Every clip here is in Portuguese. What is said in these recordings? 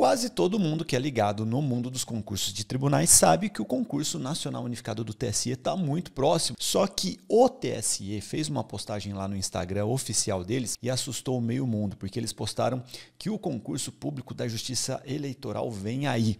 Quase todo mundo que é ligado no mundo dos concursos de tribunais sabe que o concurso nacional unificado do TSE está muito próximo. Só que o TSE fez uma postagem lá no Instagram oficial deles e assustou meio mundo, porque eles postaram que o concurso público da Justiça Eleitoral vem aí.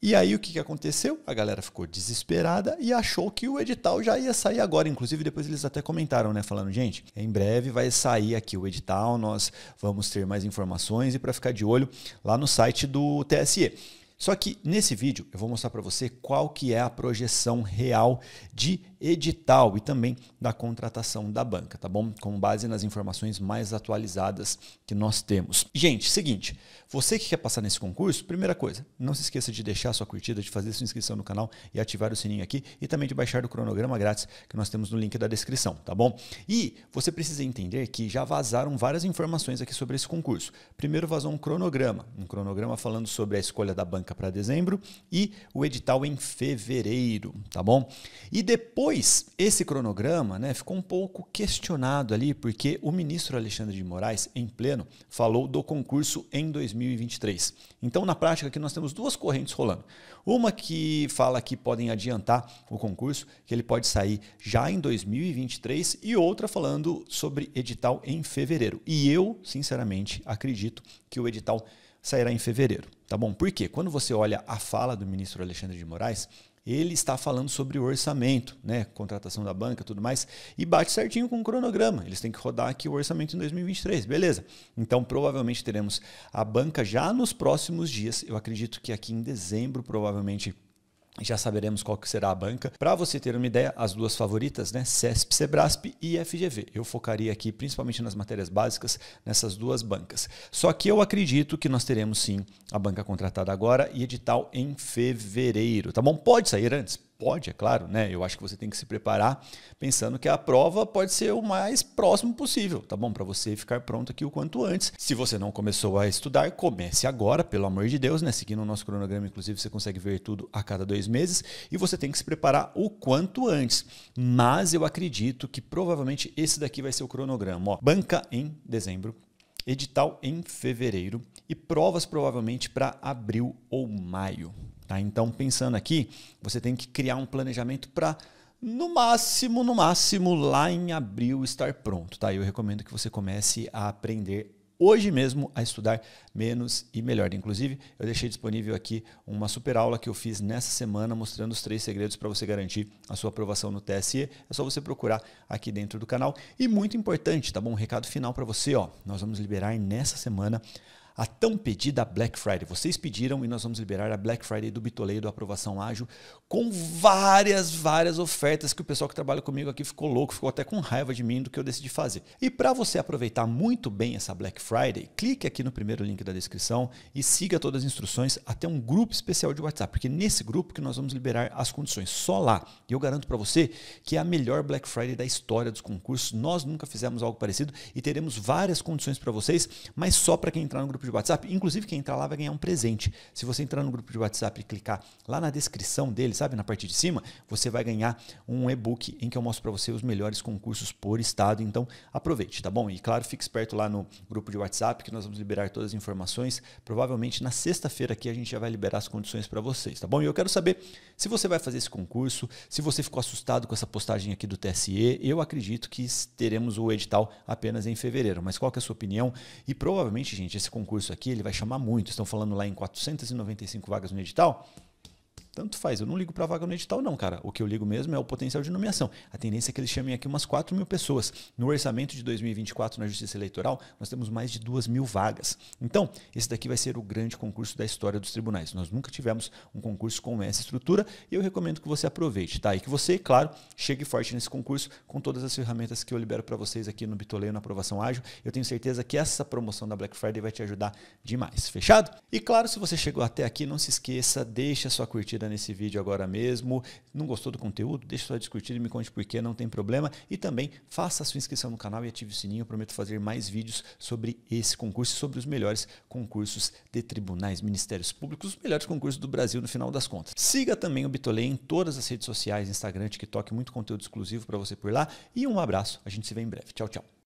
E aí o que, que aconteceu? A galera ficou desesperada e achou que o edital já ia sair agora. Inclusive, depois eles até comentaram, né? Falando, gente, em breve vai sair aqui o edital, nós vamos ter mais informações e para ficar de olho lá no site do do TSE. Só que nesse vídeo eu vou mostrar para você qual que é a projeção real de edital e também da contratação da banca, tá bom? Com base nas informações mais atualizadas que nós temos. Gente, seguinte, você que quer passar nesse concurso, primeira coisa, não se esqueça de deixar sua curtida, de fazer sua inscrição no canal e ativar o sininho aqui e também de baixar o cronograma grátis que nós temos no link da descrição, tá bom? E você precisa entender que já vazaram várias informações aqui sobre esse concurso. Primeiro vazou um cronograma, um cronograma falando sobre a escolha da banca Branca para dezembro e o edital em fevereiro, tá bom? E depois, esse cronograma né, ficou um pouco questionado ali, porque o ministro Alexandre de Moraes, em pleno, falou do concurso em 2023. Então, na prática, aqui nós temos duas correntes rolando. Uma que fala que podem adiantar o concurso, que ele pode sair já em 2023, e outra falando sobre edital em fevereiro. E eu, sinceramente, acredito que o edital sairá em fevereiro, tá bom? Porque quando você olha a fala do ministro Alexandre de Moraes, ele está falando sobre o orçamento, né? Contratação da banca, tudo mais, e bate certinho com o cronograma. Eles têm que rodar aqui o orçamento em 2023, beleza? Então, provavelmente teremos a banca já nos próximos dias. Eu acredito que aqui em dezembro, provavelmente já saberemos qual que será a banca. Para você ter uma ideia, as duas favoritas, né, CESP, Sebrasp e FGV. Eu focaria aqui principalmente nas matérias básicas nessas duas bancas. Só que eu acredito que nós teremos sim a banca contratada agora e edital em fevereiro, tá bom? Pode sair antes, pode, é claro, né? Eu acho que você tem que se preparar pensando que a prova pode ser o mais próximo possível, tá bom? Para você ficar pronto aqui o quanto antes. Se você não começou a estudar, comece agora, pelo amor de Deus, né? Seguindo o nosso cronograma, inclusive, você consegue ver tudo a cada dois meses e você tem que se preparar o quanto antes. Mas eu acredito que provavelmente esse daqui vai ser o cronograma, ó. Banca em dezembro, edital em fevereiro e provas provavelmente para abril ou maio. Tá? Então, pensando aqui, você tem que criar um planejamento para no máximo, no máximo, lá em abril estar pronto, tá? Eu recomendo que você comece a aprender hoje mesmo a estudar menos e melhor. Inclusive, eu deixei disponível aqui uma super aula que eu fiz nessa semana mostrando os três segredos para você garantir a sua aprovação no TSE. É só você procurar aqui dentro do canal. E muito importante, tá bom? Um recado final para você, ó. Nós vamos liberar nessa semana a tão pedida Black Friday. Vocês pediram e nós vamos liberar a Black Friday do Bitoleiro, aprovação ágil, com várias, várias ofertas que o pessoal que trabalha comigo aqui ficou louco, ficou até com raiva de mim do que eu decidi fazer. E para você aproveitar muito bem essa Black Friday, clique aqui no primeiro link da descrição e siga todas as instruções até um grupo especial de WhatsApp, porque nesse grupo que nós vamos liberar as condições, só lá. E eu garanto para você que é a melhor Black Friday da história dos concursos. Nós nunca fizemos algo parecido e teremos várias condições para vocês, mas só para quem entrar no grupo de WhatsApp. Inclusive, quem entrar lá vai ganhar um presente. Se você entrar no grupo de WhatsApp e clicar lá na descrição dele, sabe, na parte de cima, você vai ganhar um e-book em que eu mostro para você os melhores concursos por estado. Então, aproveite, tá bom? E claro, fique esperto lá no grupo de WhatsApp que nós vamos liberar todas as informações. Provavelmente na sexta-feira aqui a gente já vai liberar as condições para vocês, tá bom? E eu quero saber se você vai fazer esse concurso, se você ficou assustado com essa postagem aqui do TSE. Eu acredito que teremos o edital apenas em fevereiro, mas qual que é a sua opinião? E provavelmente, gente, esse concurso curso aqui, ele vai chamar muito. Estão falando lá em 495 vagas no edital. Tanto faz, eu não ligo para vaga no edital, não, cara. O que eu ligo mesmo é o potencial de nomeação. A tendência é que eles chamem aqui umas 4 mil pessoas. No orçamento de 2024 na Justiça Eleitoral, nós temos mais de 2 mil vagas. Então, esse daqui vai ser o grande concurso da história dos tribunais. Nós nunca tivemos um concurso com essa estrutura e eu recomendo que você aproveite, tá? E que você, claro, chegue forte nesse concurso com todas as ferramentas que eu libero para vocês aqui no Bitoleio na aprovação ágil. Eu tenho certeza que essa promoção da Black Friday vai te ajudar demais. Fechado? E claro, se você chegou até aqui, não se esqueça, deixa sua curtida comenta nesse vídeo agora mesmo. Não gostou do conteúdo? deixa sua discutida e me conte por que, não tem problema. E também faça a sua inscrição no canal e ative o sininho. Eu prometo fazer mais vídeos sobre esse concurso e sobre os melhores concursos de tribunais, ministérios públicos, os melhores concursos do Brasil no final das contas. Siga também o Bitolê em todas as redes sociais, Instagram, TikTok, muito conteúdo exclusivo para você por lá. E um abraço, a gente se vê em breve. Tchau, tchau.